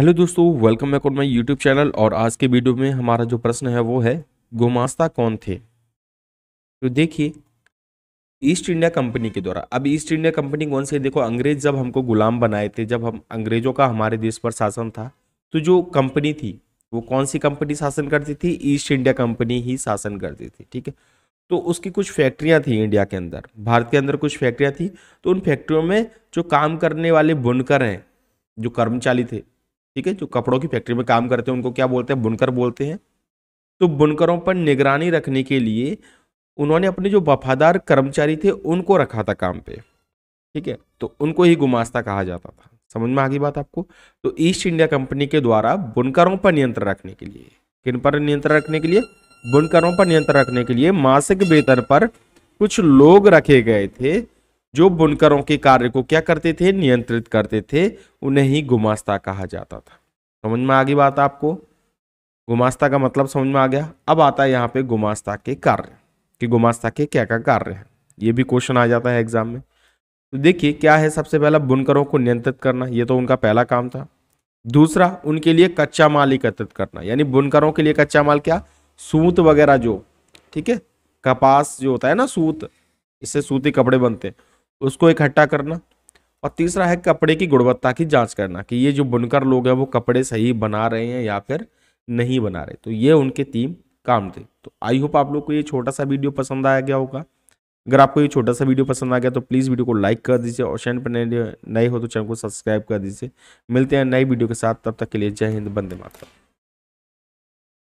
hello दोस्तों welcome back on my YouTube channel और आज के वीडियो में हमारा जो प्रश्न है वो है गोमास्ता कौन थे तो देखिए ईस्ट इंडिया कंपनी के द्वारा अब ईस्ट इंडिया कंपनी कौन से देखो अंग्रेज जब हमको गुलाम बनाए थे जब हम अंग्रेजों का हमारे देश पर शासन था तो जो कंपनी थी वो कौन सी कंपनी शासन करती थी ईस्ट इंडिया कंपनी ही शासन करती थी ठीक है तो उसकी कुछ फैक्ट्रियां थी इंडिया के अंदर भारत के अंदर कुछ फैक्ट्रियां थी तो उन फैक्ट्रियों में जो काम करने वाले बुनकर हैं जो कर्मचारी थे ठीक है जो कपड़ों की फैक्ट्री में काम करते हैं उनको क्या बोलते हैं बुनकर बोलते हैं तो बुनकरों पर निगरानी रखने के लिए उन्होंने अपने जो वफादार कर्मचारी थे उनको रखा था काम पे ठीक है तो उनको ही गुमास्ता कहा जाता था समझ में आ गई बात आपको तो ईस्ट इंडिया कंपनी के द्वारा बुनकरों पर नियंत्रण रखने के लिए किन पर नियंत्रण रखने के लिए बुनकरों पर नियंत्रण रखने के लिए मासिक वेतन पर कुछ लोग रखे गए थे जो बुनकरों के कार्य को क्या करते थे नियंत्रित करते थे उन्हें ही गुमास्ता कहा जाता था समझ में आ गई बात आपको गुमास्ता का मतलब समझ में आ गया अब आता है यहाँ पे गुमास्ता के कार्य कि गुमास्ता के क्या क्या कार्य है ये भी क्वेश्चन आ जाता है एग्जाम में तो देखिए क्या है सबसे पहला बुनकरों को नियंत्रित करना ये तो उनका पहला काम था दूसरा उनके लिए कच्चा माल एकत्रित करना यानी बुनकरों के लिए कच्चा माल क्या सूत वगैरह जो ठीक है कपास जो होता है ना सूत इससे सूती कपड़े बनते हैं उसको इकट्ठा करना और तीसरा है कपड़े की गुणवत्ता की जांच करना कि ये जो बुनकर लोग हैं वो कपड़े सही बना रहे हैं या फिर नहीं बना रहे तो ये उनके तीन काम थे तो आई होप आप लोग को ये छोटा सा वीडियो पसंद आया गया होगा अगर आपको ये छोटा सा वीडियो पसंद आ गया तो प्लीज़ वीडियो को लाइक कर दीजिए और चैनल पर नए नए हो तो चैनल को सब्सक्राइब कर दीजिए मिलते हैं नई वीडियो के साथ तब तक के लिए जय हिंद बंदे मातरम